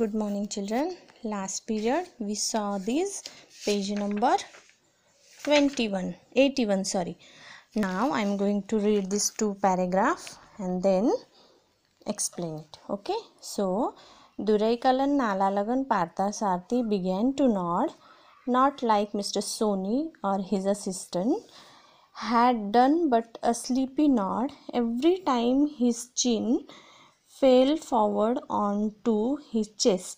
good morning children last period we saw this page number 21 81 sorry now i'm going to read this two paragraph and then explain it okay so duraikalan nalalagan parthasarthi began to nod not like mr sony or his assistant had done but a sleepy nod every time his chin fell forward onto his chest.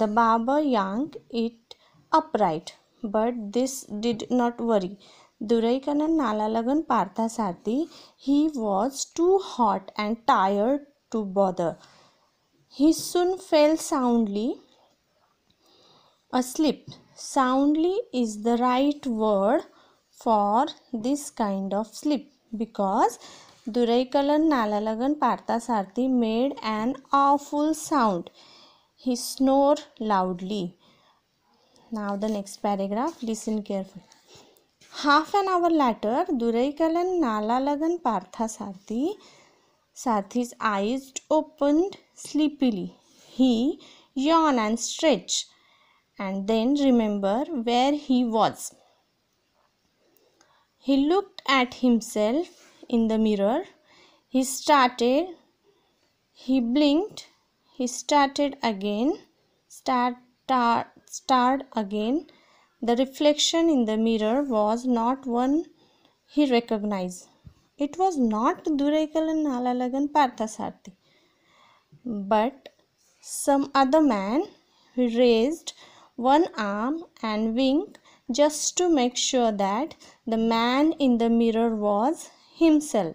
The barber yanked it upright, but this did not worry. Duraikanan Nalalagan Parthasarthi, he was too hot and tired to bother. He soon fell soundly asleep. Soundly is the right word for this kind of sleep because दुरैकलन नालालगन पार्थासारथी made an awful sound. He snored loudly. Now the next paragraph. Listen carefully. Half an hour later, Duraikalan Nalalagan Parthasarthi Sarthi's eyes opened sleepily. He yawned and stretched and then remembered where he was. He looked at himself in the mirror. He started, he blinked, he started again, start, start, again. The reflection in the mirror was not one he recognized. It was not Duraikal and Nalalagan Parthasarthi, but some other man who raised one arm and winked just to make sure that the man in the mirror was himself.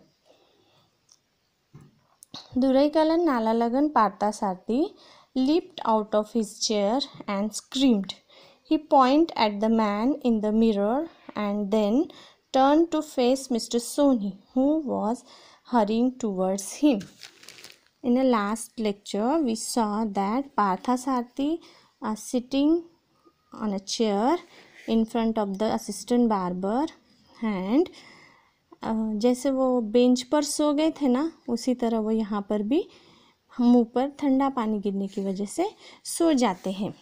Duraikalan Nalalagan Parthasarthi leaped out of his chair and screamed. He pointed at the man in the mirror and then turned to face Mr. Soni, who was hurrying towards him. In the last lecture, we saw that Parthasarthi are uh, sitting on a chair in front of the assistant barber and जैसे वो bench पर सो गए थे ना उसी तरह वो यहाँ पर भी मुंह पर ठंडा पानी गिरने की वजह से सो जाते हैं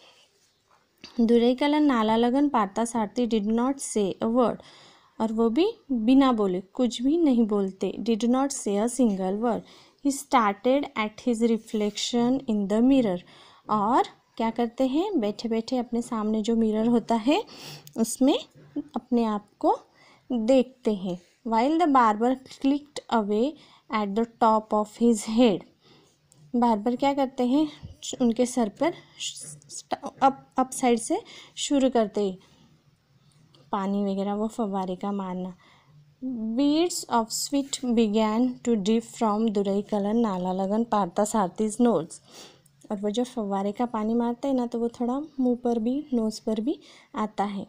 दुरईकला नाला लगन पार्ता सारती did not say a word और वो भी बिना बोले कुछ भी नहीं बोलते did not say a single word he started at his reflection in the mirror और क्या करते हैं बैठे बैठे अपने सामने जो मिरर होता है उसमें अपने आप को देखते हैं while the barber clicked away at the top of his head barber क्या करते हैं उनके सर पर अप upside साइड से शुरू करते पानी वगैरह वो फवारे का मारना beads of sweat began to dip from दुरई कलर नाला लगन पारता सारतीज नोज और वो जो फवारे का पानी मारते हैं ना तो वो थोड़ा मुंह पर भी नोज़ पर भी आता है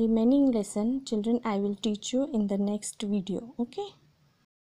remaining lesson children i will teach you in the next video okay